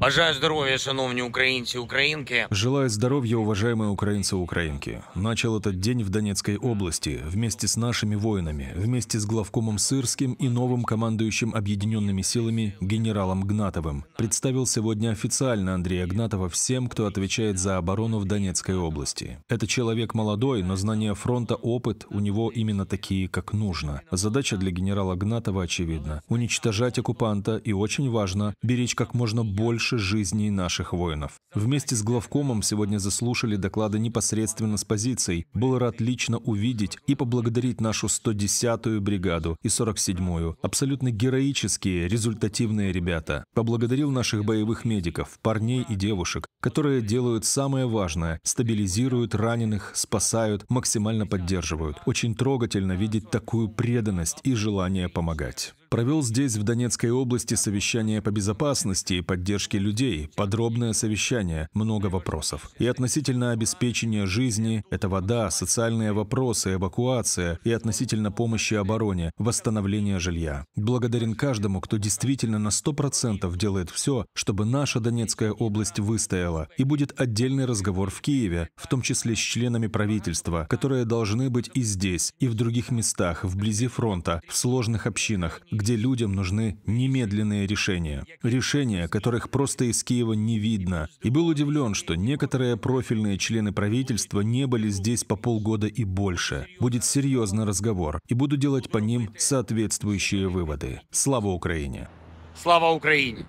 Бажаю здоровья, шановні украинцы и Желаю здоровья, уважаемые украинцы украинки. Начал этот день в Донецкой области вместе с нашими воинами, вместе с главкомом Сырским и новым командующим объединенными силами генералом Гнатовым. Представил сегодня официально Андрея Гнатова всем, кто отвечает за оборону в Донецкой области. Это человек молодой, но знание фронта, опыт у него именно такие, как нужно. Задача для генерала Гнатова очевидна – уничтожать оккупанта и очень важно – беречь как можно больше больше жизней наших воинов. Вместе с главкомом сегодня заслушали доклады непосредственно с позиций. Был рад лично увидеть и поблагодарить нашу 110-ю бригаду и 47-ю. Абсолютно героические, результативные ребята. Поблагодарил наших боевых медиков, парней и девушек, которые делают самое важное – стабилизируют раненых, спасают, максимально поддерживают. Очень трогательно видеть такую преданность и желание помогать провел здесь, в Донецкой области, совещание по безопасности и поддержке людей, подробное совещание, много вопросов. И относительно обеспечения жизни, это вода, социальные вопросы, эвакуация, и относительно помощи обороне, восстановление жилья. Благодарен каждому, кто действительно на 100% делает все, чтобы наша Донецкая область выстояла, и будет отдельный разговор в Киеве, в том числе с членами правительства, которые должны быть и здесь, и в других местах, вблизи фронта, в сложных общинах, где где людям нужны немедленные решения. Решения, которых просто из Киева не видно. И был удивлен, что некоторые профильные члены правительства не были здесь по полгода и больше. Будет серьезный разговор, и буду делать по ним соответствующие выводы. Слава Украине! Слава Украине!